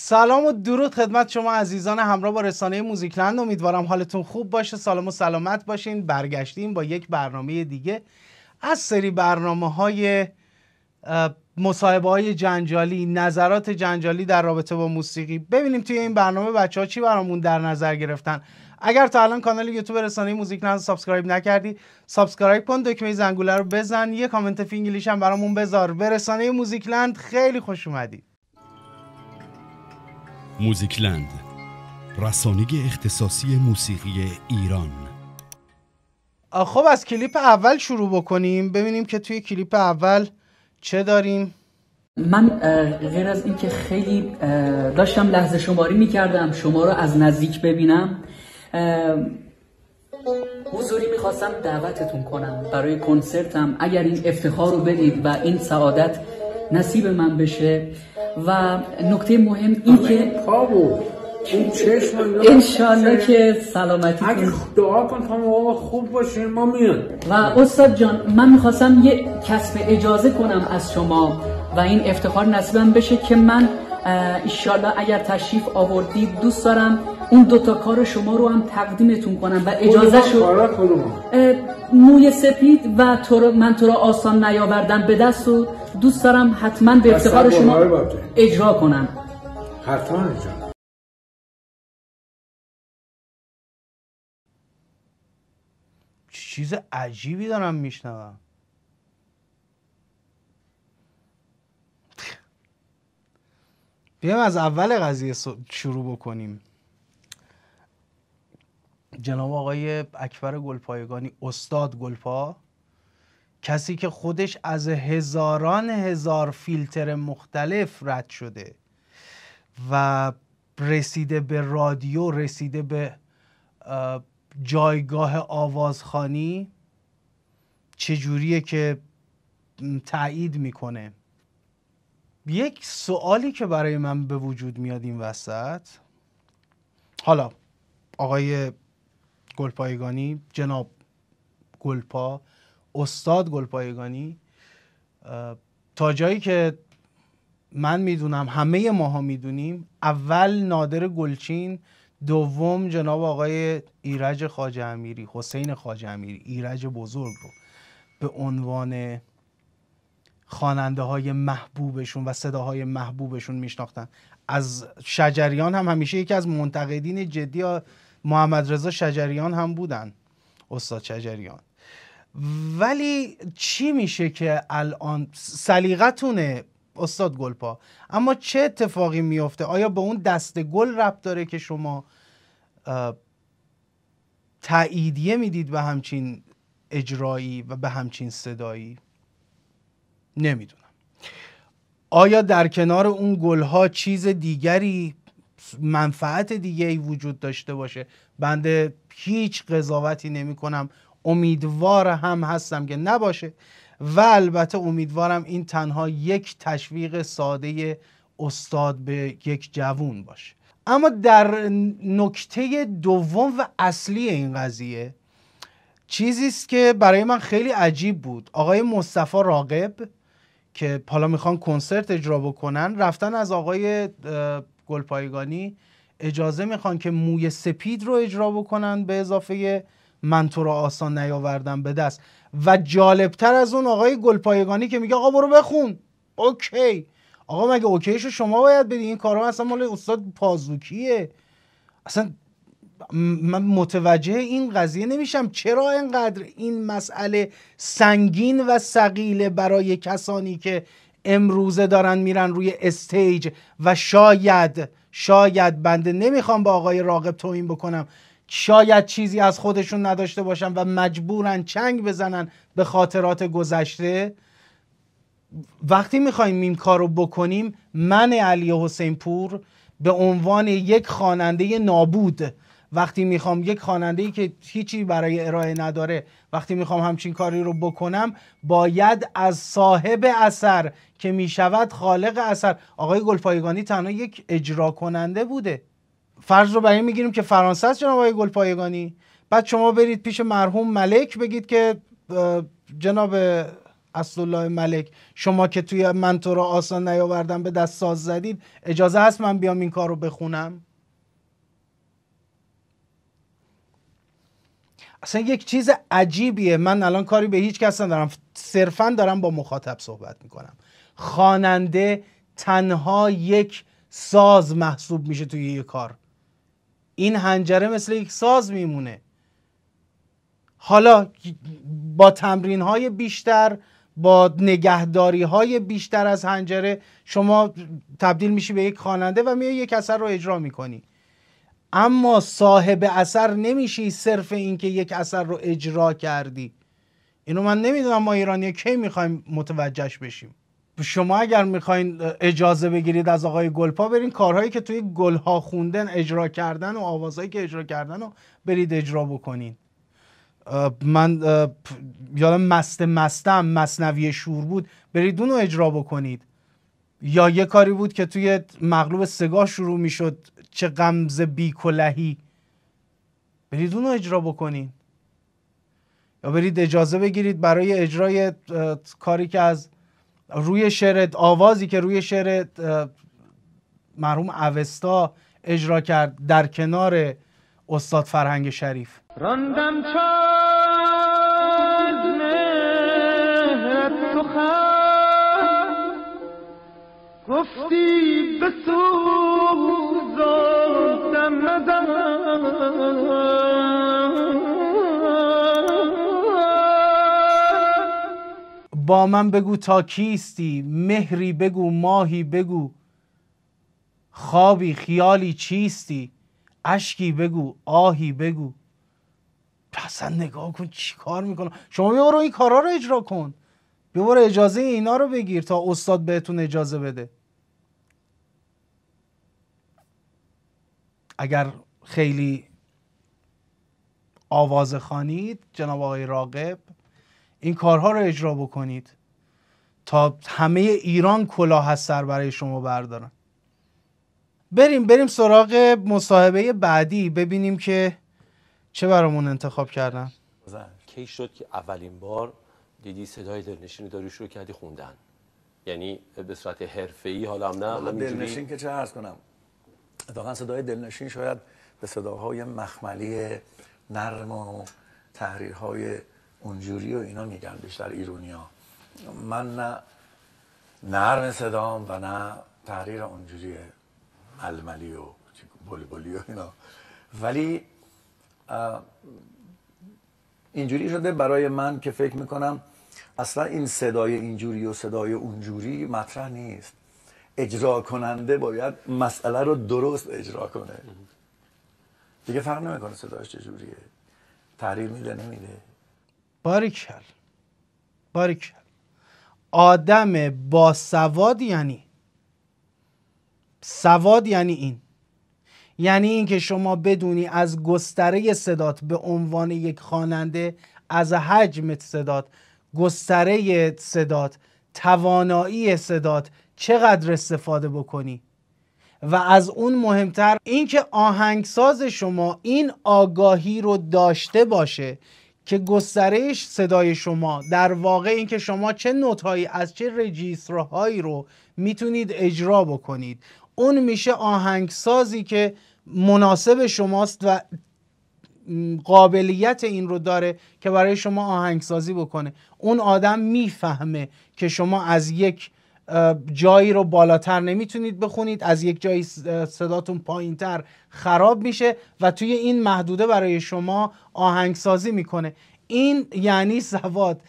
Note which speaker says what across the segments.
Speaker 1: سلام و درود خدمت شما عزیزان همراه با رسانه موزیکلند امیدوارم حالتون خوب باشه سلام و سلامت باشین برگشتیم با یک برنامه دیگه از سری برنامه های مصاحبه های جنجالی نظرات جنجالی در رابطه با موسیقی ببینیم توی این برنامه بچه ها چی برامون در نظر گرفتن اگر تا الان کانال یوتیوب رسانه موزیکلند سابسکرایب نکردی سابسکرایب کن دکمه زنگوله رو بزن یه کامنت فینگلیش هم برامون بذار به رسانه موزیکلند خیلی خوش اومدید موزیکلند رسانه اختصاصی موسیقی ایران خب از کلیپ اول شروع بکنیم ببینیم که توی کلیپ اول چه داریم من غیر از اینکه خیلی داشتم لحظه شماری میکردم شما رو از نزدیک ببینم حضوری میخواستم دعوتتون کنم برای کنسرتم اگر این افتخار رو بدید و این سعادت نصیب من بشه و نکته مهم این که این چشم انشالله که سلامتی اگه خب دعا کن خوب باشین ما میان و استاد جان من میخواستم یه کسب اجازه کنم از شما و این افتخار نصیبم بشه که من ایشالله اگر تشریف آوردید دوست دارم اون دوتا کار شما رو هم تقدیمتون کنم و اجازه شو موی سپید و تو من تو را آسان نیاوردم به دست و دوست دارم حتما به افتخار شما اجرا کنم حتما اجرا چیز عجیبی دارم میشنوم بیایم از اول قضیه شروع بکنیم جناب آقای اکبر گلپایگانی استاد گلپا کسی که خودش از هزاران هزار فیلتر مختلف رد شده و رسیده به رادیو رسیده به جایگاه آوازخانی چجوریه که تایید میکنه یک سوالی که برای من به وجود میاد این وسط حالا آقای گلپایگانی جناب گلپا استاد گلپایگانی تا جایی که من میدونم همه ماها میدونیم اول نادر گلچین دوم جناب آقای ایرج خاجه امیری حسین خاجه امیری ایرج بزرگ رو به عنوان خواننده های محبوبشون و صداهای محبوبشون میشناختن از شجریان هم همیشه یکی از منتقدین جدی محمد رضا شجریان هم بودن استاد شجریان ولی چی میشه که الان سلیقتونه استاد گلپا اما چه اتفاقی میفته آیا به اون دست گل رب داره که شما تعییدیه میدید به همچین اجرایی و به همچین صدایی نمیدونم آیا در کنار اون گلها چیز دیگری منفعت دیگه ای وجود داشته باشه بنده هیچ قضاوتی نمی کنم امیدوار هم هستم که نباشه و البته امیدوارم این تنها یک تشویق ساده استاد به یک جوون باشه اما در نکته دوم و اصلی این قضیه چیزی است که برای من خیلی عجیب بود آقای مصطفی راقب که حالا میخوان کنسرت اجرا بکنن رفتن از آقای گلپایگانی اجازه میخوان که موی سپید رو اجرا بکنن به اضافه من تو آسان نیاوردم به دست و جالبتر از اون آقای گلپایگانی که میگه آقا برو بخون اوکی آقا مگه رو شما باید بدی این کارها اصلا مال استاد پازوکیه اصلا من متوجه این قضیه نمیشم چرا اینقدر این مسئله سنگین و سقیله برای کسانی که امروزه دارن میرن روی استیج و شاید شاید بنده نمیخوام با آقای راقب توهین بکنم شاید چیزی از خودشون نداشته باشن و مجبورن چنگ بزنن به خاطرات گذشته وقتی میخوایم این کار رو بکنیم من علی حسین پور به عنوان یک خواننده نابود وقتی میخوام یک خواننده ای که هیچی برای ارائه نداره وقتی میخوام همچین کاری رو بکنم باید از صاحب اثر که میشود خالق اثر آقای گلپایگانی تنها یک اجرا کننده بوده فرض رو برای میگیریم که فرانسه است جناب آقای گلپایگانی بعد شما برید پیش مرحوم ملک بگید که جناب اصلالله ملک شما که توی من تو آسان نیاوردم به دست ساز زدید اجازه هست من بیام این کار رو بخونم اصلا یک چیز عجیبیه من الان کاری به هیچ کس ندارم صرفا دارم با مخاطب صحبت میکنم خواننده تنها یک ساز محسوب میشه توی یک کار این هنجره مثل یک ساز میمونه حالا با تمرین های بیشتر با نگهداری های بیشتر از هنجره شما تبدیل میشی به یک خواننده و میای یک اثر رو اجرا میکنی اما صاحب اثر نمیشی صرف اینکه یک اثر رو اجرا کردی اینو من نمیدونم ما ایرانی کی میخوایم متوجهش بشیم شما اگر میخواین اجازه بگیرید از آقای گلپا برین کارهایی که توی گلها خوندن اجرا کردن و آوازهایی که اجرا کردن رو برید اجرا بکنین من یادم مست مستم مصنوی شور بود برید اون رو اجرا بکنید یا یه کاری بود که توی مغلوب سگاه شروع میشد چه غمز بیکلهی برید اون رو اجرا بکنین یا برید اجازه بگیرید برای اجرای کاری که از روی شعر آوازی که روی شعر مرحوم اوستا اجرا کرد در کنار استاد فرهنگ شریف راندم گفتی با من بگو تا کیستی مهری بگو ماهی بگو خوابی خیالی چیستی اشکی بگو آهی بگو اصلا نگاه کن چی کار میکنم شما این کارا رو اجرا کن بیا برو اجازه اینا رو بگیر تا استاد بهتون اجازه بده اگر خیلی آواز خانید جناب آقای راقب این کارها رو اجرا بکنید تا همه ایران کلاه از سر برای شما بردارن بریم بریم سراغ مصاحبه بعدی ببینیم که چه برامون انتخاب کردن کی شد که اولین بار دیدی صدای دلنشین داری شروع کردی خوندن یعنی به صورت حرفه‌ای حالا هم نه دلنشین که چه عرض کنم واقعا صدای دلنشین شاید به صداهای مخملی نرم و تحریرهای اونجوری و اینا میگن بیشتر ایرونیا من نه نرم صدام و نه تحریر اونجوری ململی و بلبلی و اینا ولی اینجوری شده برای من که فکر میکنم اصلا این صدای اینجوری و صدای اونجوری مطرح نیست اجرا کننده باید مسئله رو درست اجرا کنه دیگه فرق نمیکنه صداش چجوریه تحریر میده نمیده باریکل باریکل آدم با سواد یعنی سواد یعنی این یعنی اینکه شما بدونی از گستره صدات به عنوان یک خواننده از حجم صدات گستره صدات توانایی صدات چقدر استفاده بکنی و از اون مهمتر اینکه آهنگساز شما این آگاهی رو داشته باشه که گسترش صدای شما در واقع اینکه شما چه نوتهایی از چه رجیسترهایی رو میتونید اجرا بکنید اون میشه آهنگسازی که مناسب شماست و قابلیت این رو داره که برای شما آهنگسازی بکنه اون آدم میفهمه که شما از یک جایی رو بالاتر نمیتونید بخونید از یک جایی صداتون تر خراب میشه و توی این محدوده برای شما آهنگسازی میکنه این یعنی سواد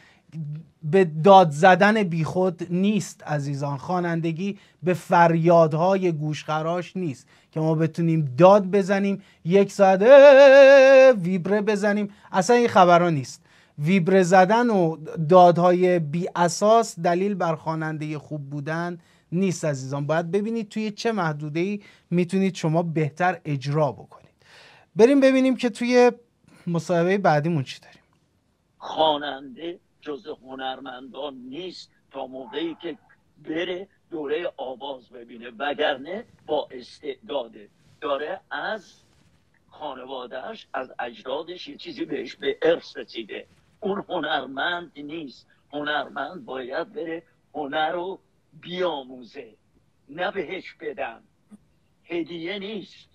Speaker 1: به داد زدن بیخود نیست عزیزان خوانندگی به فریادهای گوشخراش نیست که ما بتونیم داد بزنیم یک ساعت ویبره بزنیم اصلا این خبرها نیست ویبره زدن و دادهای بی اساس دلیل بر خواننده خوب بودن نیست عزیزان باید ببینید توی چه محدوده ای میتونید شما بهتر اجرا بکنید بریم ببینیم که توی مصاحبه بعدیمون چی داریم خواننده جز هنرمندان نیست تا موقعی که بره دوره آواز ببینه وگرنه با استعداده داره از خانوادهش از اجدادش یه چیزی بهش به ارث رسیده اون هنرمند نیست هنرمند باید بره هنر رو بیاموزه نه بهش بدن هدیه نیست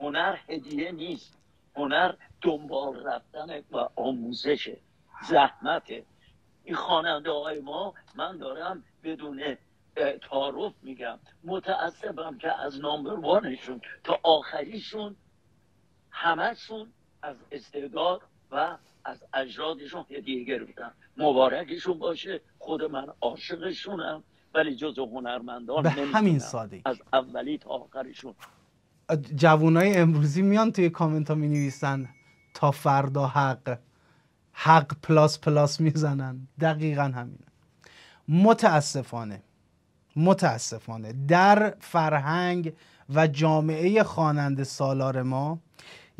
Speaker 1: هنر هدیه نیست هنر دنبال رفتن و آموزشه زحمته این خواننده های ما من دارم بدون تعارف میگم متاسفم که از نامبر وانشون تا آخریشون همهشون از استعداد و از اجرادشون هدیه گرفتم مبارکشون باشه خود من عاشقشونم ولی جز هنرمندان به همین ساده از اولی تا آخرشون جوانای امروزی میان توی کامنت ها می نویسن تا فردا حق حق پلاس پلاس میزنن دقیقا همینه متاسفانه متاسفانه در فرهنگ و جامعه خواننده سالار ما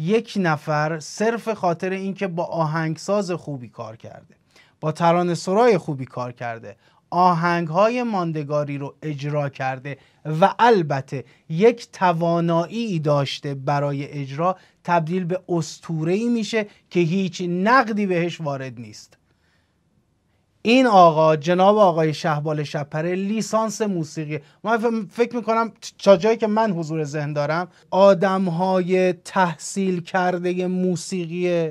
Speaker 1: یک نفر صرف خاطر اینکه با آهنگساز خوبی کار کرده با تران سرای خوبی کار کرده آهنگ های ماندگاری رو اجرا کرده و البته یک توانایی داشته برای اجرا تبدیل به استورهی میشه که هیچ نقدی بهش وارد نیست این آقا جناب آقای شهبال شپره لیسانس موسیقی من فکر میکنم تا جایی که من حضور ذهن دارم آدم های تحصیل کرده موسیقی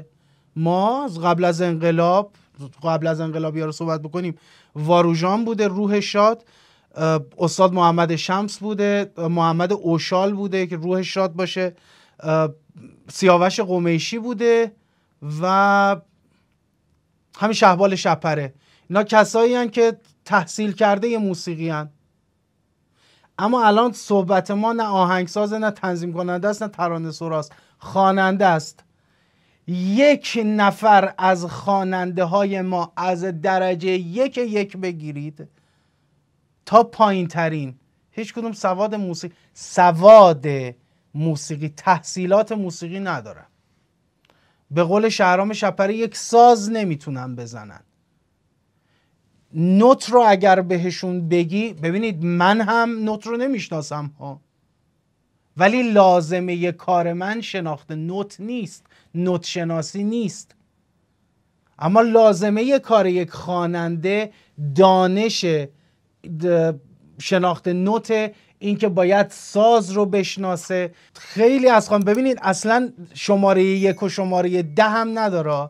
Speaker 1: ما قبل از انقلاب قبل از انقلاب یا صحبت بکنیم واروژان بوده روح شاد استاد محمد شمس بوده محمد اوشال بوده که روح شاد باشه سیاوش قمیشی بوده و همین شهبال شپره اینا کسایی هن که تحصیل کرده یه موسیقی هن. اما الان صحبت ما نه آهنگساز نه تنظیم کننده است نه ترانه سراست خواننده است یک نفر از خواننده های ما از درجه یک یک بگیرید تا پایین ترین هیچ کدوم سواد موسیقی سواد موسیقی تحصیلات موسیقی ندارن به قول شهرام شپره یک ساز نمیتونن بزنن نوت رو اگر بهشون بگی ببینید من هم نوت رو نمیشناسم ها ولی لازمه کار من شناخت نوت نیست نوت شناسی نیست اما لازمه یه کار یک خواننده دانش شناخت نوت اینکه باید ساز رو بشناسه خیلی از خوان ببینید اصلا شماره یک و شماره ده هم نداره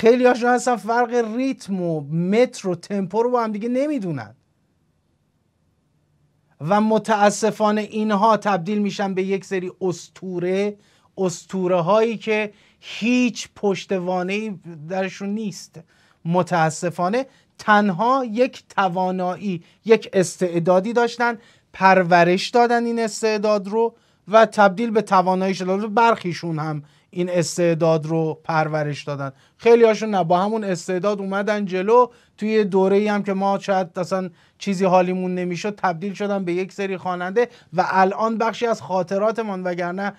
Speaker 1: خیلی هاشون هستن فرق ریتم و متر و تمپو رو با هم دیگه نمیدونن و متاسفانه اینها تبدیل میشن به یک سری استوره استوره هایی که هیچ پشتوانه درشون نیست متاسفانه تنها یک توانایی یک استعدادی داشتن پرورش دادن این استعداد رو و تبدیل به توانایی شدن برخیشون هم این استعداد رو پرورش دادن خیلی هاشون نه با همون استعداد اومدن جلو توی دوره ای هم که ما شاید اصلا چیزی حالیمون نمیشد تبدیل شدن به یک سری خواننده و الان بخشی از خاطراتمان وگرنه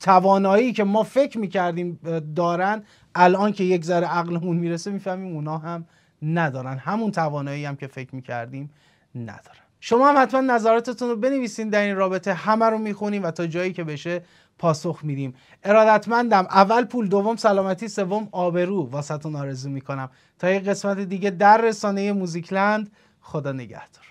Speaker 1: توانایی که ما فکر میکردیم دارن الان که یک ذره عقلمون میرسه میفهمیم اونا هم ندارن همون توانایی هم که فکر میکردیم ندارن شما هم حتما نظراتتون رو بنویسین در این رابطه همه رو میخونیم و تا جایی که بشه پاسخ میدیم ارادتمندم اول پول دوم سلامتی سوم آبرو واسهتون آرزو میکنم تا یک قسمت دیگه در رسانه موزیکلند خدا نگهدار